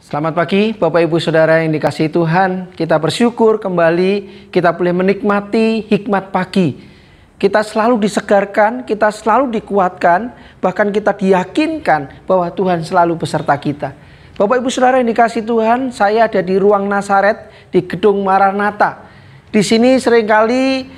Selamat pagi, Bapak Ibu Saudara yang dikasih Tuhan. Kita bersyukur kembali kita boleh menikmati hikmat pagi. Kita selalu disegarkan, kita selalu dikuatkan, bahkan kita diyakinkan bahwa Tuhan selalu beserta kita. Bapak Ibu Saudara yang dikasih Tuhan, saya ada di ruang Nasaret di Gedung Maranata. Di sini seringkali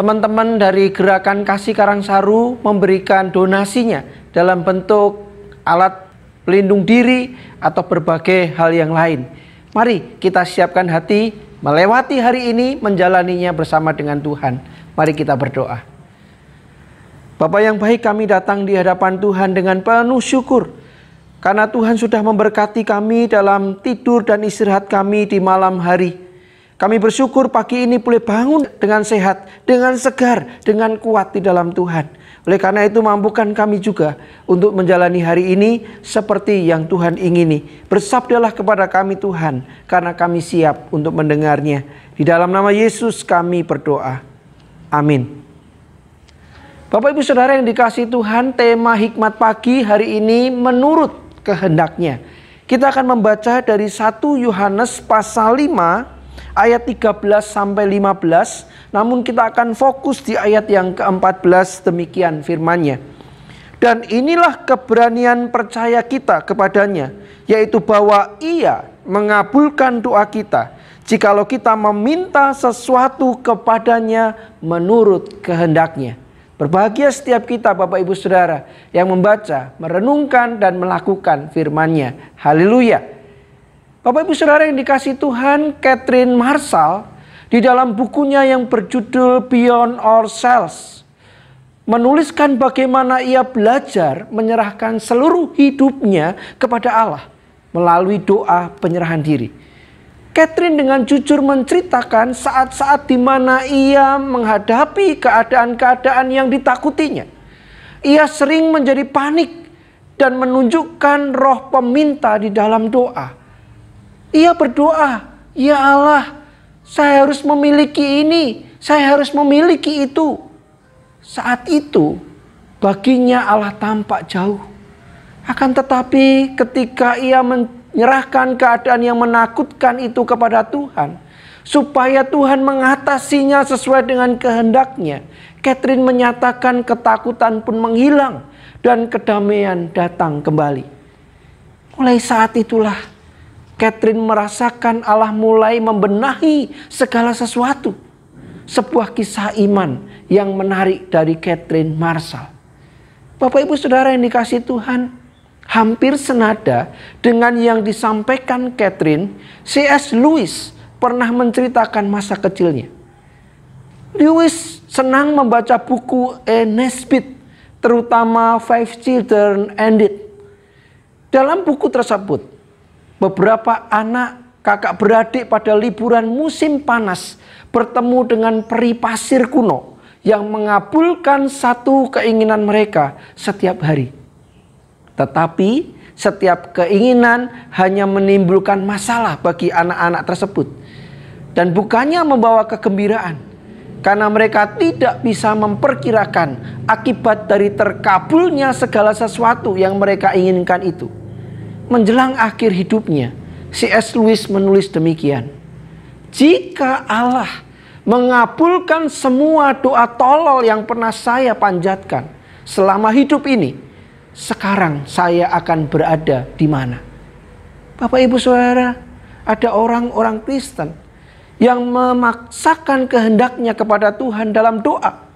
teman-teman dari Gerakan Kasih Karang Saru memberikan donasinya dalam bentuk alat pelindung diri, atau berbagai hal yang lain. Mari kita siapkan hati melewati hari ini menjalaninya bersama dengan Tuhan. Mari kita berdoa. Bapak yang baik kami datang di hadapan Tuhan dengan penuh syukur. Karena Tuhan sudah memberkati kami dalam tidur dan istirahat kami di malam hari. Kami bersyukur pagi ini boleh bangun dengan sehat, dengan segar, dengan kuat di dalam Tuhan. Oleh karena itu mampukan kami juga untuk menjalani hari ini seperti yang Tuhan ingini. Bersabdalah kepada kami Tuhan, karena kami siap untuk mendengarnya. Di dalam nama Yesus kami berdoa. Amin. Bapak Ibu Saudara yang dikasih Tuhan, tema hikmat pagi hari ini menurut kehendaknya. Kita akan membaca dari 1 Yohanes pasal 5 ayat 13 sampai 15, namun kita akan fokus di ayat yang ke-14 demikian firmannya. Dan inilah keberanian percaya kita kepadanya, yaitu bahwa ia mengabulkan doa kita jikalau kita meminta sesuatu kepadanya menurut kehendaknya. Berbahagia setiap kita Bapak Ibu Saudara yang membaca, merenungkan dan melakukan firman-Nya. Haleluya. Bapak Ibu Saudara yang dikasih Tuhan, Catherine Marshall di dalam bukunya yang berjudul Beyond Ourselves menuliskan bagaimana ia belajar menyerahkan seluruh hidupnya kepada Allah melalui doa penyerahan diri. Catherine dengan jujur menceritakan saat-saat di mana ia menghadapi keadaan-keadaan yang ditakutinya. Ia sering menjadi panik dan menunjukkan roh peminta di dalam doa ia berdoa, "Ya Allah, saya harus memiliki ini, saya harus memiliki itu." Saat itu, baginya Allah tampak jauh. Akan tetapi, ketika ia menyerahkan keadaan yang menakutkan itu kepada Tuhan, supaya Tuhan mengatasinya sesuai dengan kehendaknya, Catherine menyatakan ketakutan pun menghilang dan kedamaian datang kembali. Mulai saat itulah Catherine merasakan Allah mulai membenahi segala sesuatu. Sebuah kisah iman yang menarik dari Catherine Marshall. Bapak ibu saudara yang dikasih Tuhan, hampir senada dengan yang disampaikan Catherine, C.S. Lewis pernah menceritakan masa kecilnya. Lewis senang membaca buku A. Nesbit, terutama Five Children and It. Dalam buku tersebut, Beberapa anak kakak beradik pada liburan musim panas bertemu dengan peri pasir kuno yang mengabulkan satu keinginan mereka setiap hari. Tetapi setiap keinginan hanya menimbulkan masalah bagi anak-anak tersebut dan bukannya membawa kegembiraan karena mereka tidak bisa memperkirakan akibat dari terkabulnya segala sesuatu yang mereka inginkan itu menjelang akhir hidupnya, C.S. Lewis menulis demikian. Jika Allah mengabulkan semua doa tolol yang pernah saya panjatkan selama hidup ini, sekarang saya akan berada di mana? Bapak Ibu Saudara, ada orang-orang Kristen yang memaksakan kehendaknya kepada Tuhan dalam doa.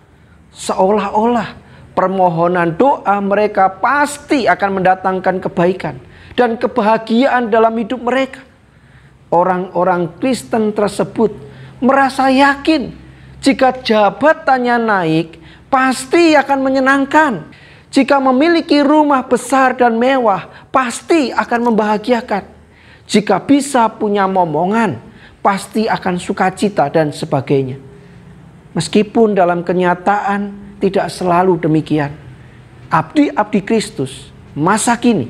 Seolah-olah permohonan doa mereka pasti akan mendatangkan kebaikan dan kebahagiaan dalam hidup mereka. Orang-orang Kristen tersebut merasa yakin jika jabatannya naik, pasti akan menyenangkan. Jika memiliki rumah besar dan mewah, pasti akan membahagiakan. Jika bisa punya momongan, pasti akan sukacita dan sebagainya. Meskipun dalam kenyataan tidak selalu demikian. Abdi-abdi Kristus masa kini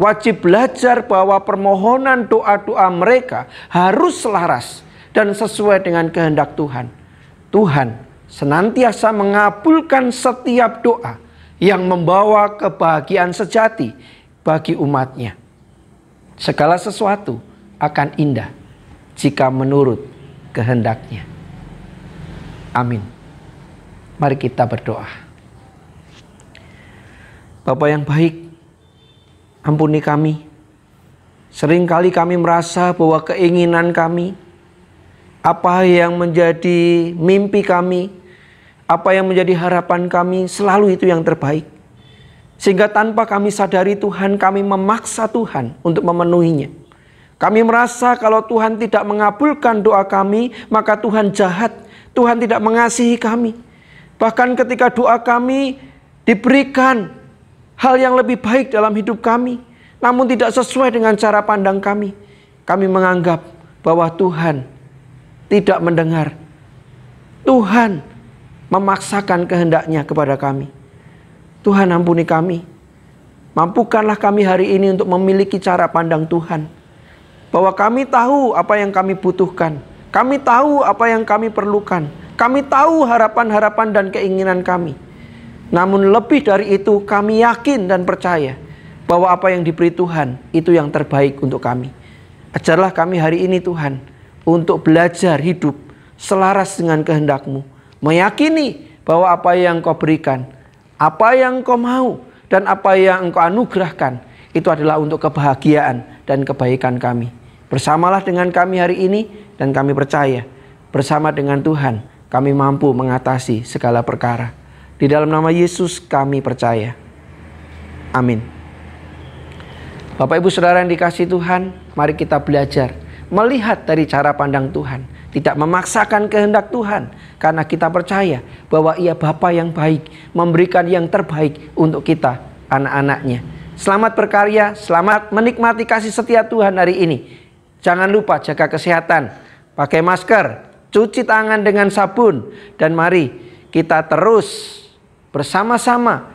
wajib belajar bahwa permohonan doa-doa mereka harus selaras dan sesuai dengan kehendak Tuhan. Tuhan senantiasa mengabulkan setiap doa yang membawa kebahagiaan sejati bagi umatnya. Segala sesuatu akan indah jika menurut kehendaknya. Amin. Mari kita berdoa. Bapak yang baik, Ampuni kami. Seringkali kami merasa bahwa keinginan kami, apa yang menjadi mimpi kami, apa yang menjadi harapan kami, selalu itu yang terbaik. Sehingga tanpa kami sadari Tuhan, kami memaksa Tuhan untuk memenuhinya. Kami merasa kalau Tuhan tidak mengabulkan doa kami, maka Tuhan jahat. Tuhan tidak mengasihi kami. Bahkan ketika doa kami diberikan hal yang lebih baik dalam hidup kami, namun tidak sesuai dengan cara pandang kami. Kami menganggap bahwa Tuhan tidak mendengar. Tuhan memaksakan kehendaknya kepada kami. Tuhan ampuni kami. Mampukanlah kami hari ini untuk memiliki cara pandang Tuhan. Bahwa kami tahu apa yang kami butuhkan. Kami tahu apa yang kami perlukan. Kami tahu harapan-harapan dan keinginan kami. Namun lebih dari itu kami yakin dan percaya bahwa apa yang diberi Tuhan itu yang terbaik untuk kami. Ajarlah kami hari ini Tuhan untuk belajar hidup selaras dengan kehendakmu. Meyakini bahwa apa yang kau berikan, apa yang kau mau, dan apa yang kau anugerahkan itu adalah untuk kebahagiaan dan kebaikan kami. Bersamalah dengan kami hari ini dan kami percaya bersama dengan Tuhan kami mampu mengatasi segala perkara. Di dalam nama Yesus kami percaya. Amin. Bapak Ibu Saudara yang dikasih Tuhan, mari kita belajar melihat dari cara pandang Tuhan, tidak memaksakan kehendak Tuhan karena kita percaya bahwa Ia Bapa yang baik, memberikan yang terbaik untuk kita anak-anaknya. Selamat berkarya, selamat menikmati kasih setia Tuhan hari ini. Jangan lupa jaga kesehatan, pakai masker, cuci tangan dengan sabun dan mari kita terus bersama-sama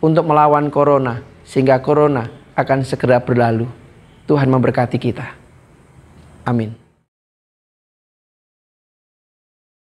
untuk melawan corona sehingga corona akan segera berlalu. Tuhan memberkati kita. Amin.